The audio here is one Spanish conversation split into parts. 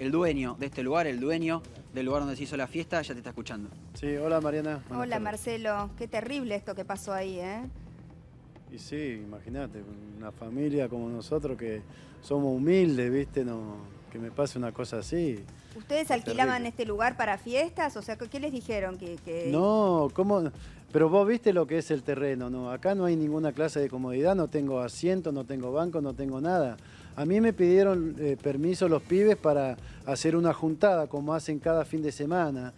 el dueño de este lugar, el dueño del lugar donde se hizo la fiesta, ya te está escuchando. Sí, hola Mariana. hola Marcelo, qué terrible esto que pasó ahí, ¿eh? Y sí, imagínate, una familia como nosotros que somos humildes, ¿viste? No, que me pase una cosa así. ¿Ustedes alquilaban este lugar para fiestas? O sea, ¿qué les dijeron? ¿Que, No, ¿cómo? Pero vos viste lo que es el terreno, ¿no? Acá no hay ninguna clase de comodidad, no tengo asiento, no tengo banco, no tengo nada. A mí me pidieron eh, permiso los pibes para hacer una juntada, como hacen cada fin de semana.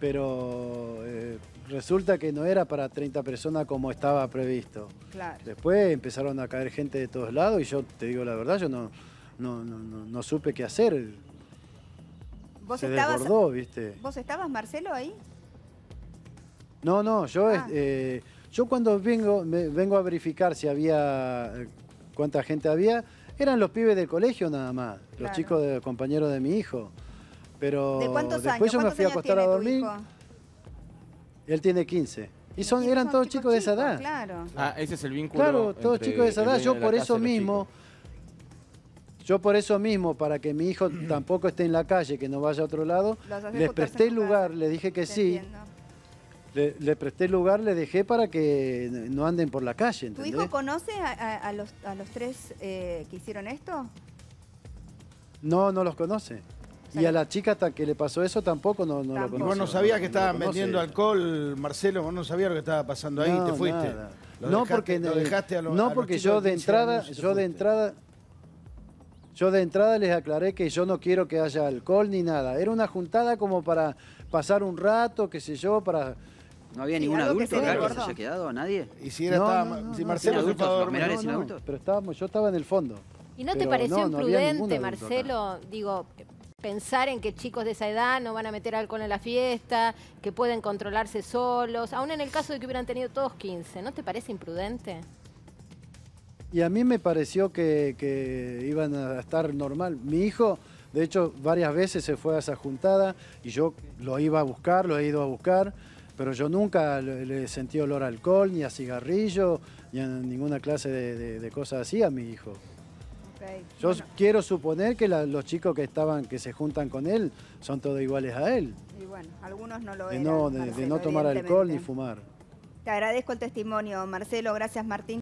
Pero eh, resulta que no era para 30 personas como estaba previsto. Después empezaron a caer gente de todos lados y yo, te digo la verdad, yo no, no, supe qué hacer. ¿Vos estabas, desbordó, ¿viste? ¿Vos estabas, Marcelo, ahí? No, no, yo... Ah. Eh, yo cuando vengo, vengo a verificar si había, cuánta gente había, eran los pibes del colegio nada más, los chicos de, compañeros de mi hijo. Pero ¿De después años? yo me fui a acostar a dormir. Él tiene 15. Y son, eran todos chicos, de esa edad. Claro. Ah, ese es el vínculo. Claro, todos chicos de esa edad. Yo por eso mismo, yo por eso mismo, para que mi hijo tampoco esté en la calle, que no vaya a otro lado, les presté el lugar, le dije que sí. Le, presté lugar, le dejé para que no anden por la calle. ¿entendés? ¿Tu hijo conoce a, los, tres eh, que hicieron esto? No, no los conoce. Y a la chica hasta que le pasó eso tampoco no, lo conoce. vos no sabías que estaban vendiendo alcohol, Marcelo, vos no sabías lo que estaba pasando ahí, te fuiste. no, porque, dejaste no porque yo de entrada, yo de entrada, yo de entrada les aclaré que yo no quiero que haya alcohol ni nada. Era una juntada como para pasar un rato, qué sé yo, para no había ningún adulto que que se haya quedado, nadie. Y si, era, si Marcelo Pero estábamos, yo estaba en el fondo. ¿Y no te pareció imprudente, Marcelo? Digo, pensar en que chicos de esa edad no van a meter alcohol en la fiesta, que pueden controlarse solos, aún en el caso de que hubieran tenido todos 15, ¿no te parece imprudente? Y a mí me pareció que iban a estar normal. Mi hijo, de hecho, varias veces se fue a esa juntada y yo lo iba a buscar, lo he ido a buscar pero yo nunca le, sentí olor a alcohol, ni a cigarrillo, ni a ninguna clase de, cosas así a mi hijo. Yo quiero suponer que los chicos que estaban, que se juntan con él, son todos iguales a él. Y bueno, algunos no lo de No, de no tomar alcohol ni fumar. Te agradezco el testimonio, Marcelo. Gracias, Martín.